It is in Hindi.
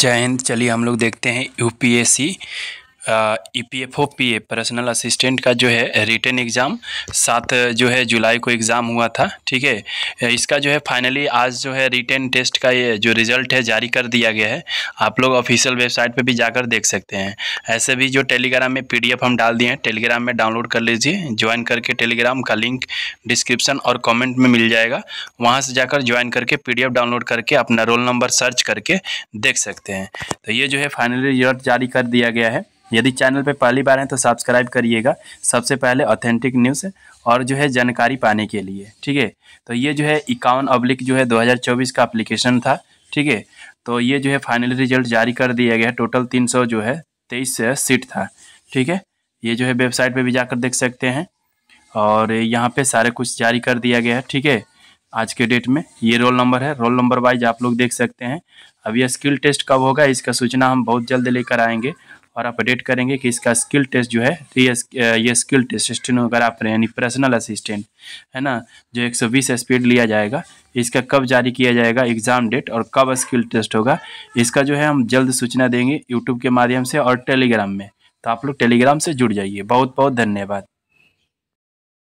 जय हिंद चलिए हम लोग देखते हैं UPSC E P F O P A personal assistant का जो है रिटर्न एग्ज़ाम सात जो है जुलाई को एग्ज़ाम हुआ था ठीक है इसका जो है फाइनली आज जो है रिटर्न टेस्ट का ये जो रिज़ल्ट है जारी कर दिया गया है आप लोग ऑफिशियल वेबसाइट पे भी जाकर देख सकते हैं ऐसे भी जो टेलीग्राम में पी हम डाल दिए हैं टेलीग्राम में डाउनलोड कर लीजिए ज्वाइन करके टेलीग्राम का लिंक डिस्क्रिप्सन और कॉमेंट में मिल जाएगा वहाँ से जाकर ज्वाइन करके पी डाउनलोड करके अपना रोल नंबर सर्च करके देख सकते हैं तो ये जो है फाइनली रिजल्ट जारी कर दिया गया है यदि चैनल पर पहली बार हैं तो सब्सक्राइब करिएगा सबसे पहले ऑथेंटिक न्यूज़ और जो है जानकारी पाने के लिए ठीक है तो ये जो है इक्यावन अब्लिक जो है 2024 का अप्लीकेशन था ठीक है तो ये जो है फाइनल रिजल्ट जारी कर दिया गया है टोटल 300 जो है तेईस सीट था ठीक है ये जो है वेबसाइट पे भी जाकर देख सकते हैं और यहाँ पे सारे कुछ जारी कर दिया गया है ठीक है आज के डेट में ये रोल नंबर है रोल नंबर वाइज आप लोग देख सकते हैं अब यह स्किल टेस्ट कब होगा इसका सूचना हम बहुत जल्द लेकर आएंगे और आप अपडेट करेंगे कि इसका स्किल टेस्ट जो है तो ये ये स्किल टेस्ट असिस्टेंट अगर आप यानी पर्सनल असिस्टेंट है ना जो 120 स्पीड लिया जाएगा इसका कब जारी किया जाएगा एग्ज़ाम डेट और कब स्किल टेस्ट होगा इसका जो है हम जल्द सूचना देंगे यूट्यूब के माध्यम से और टेलीग्राम में तो आप लोग टेलीग्राम से जुड़ जाइए बहुत बहुत धन्यवाद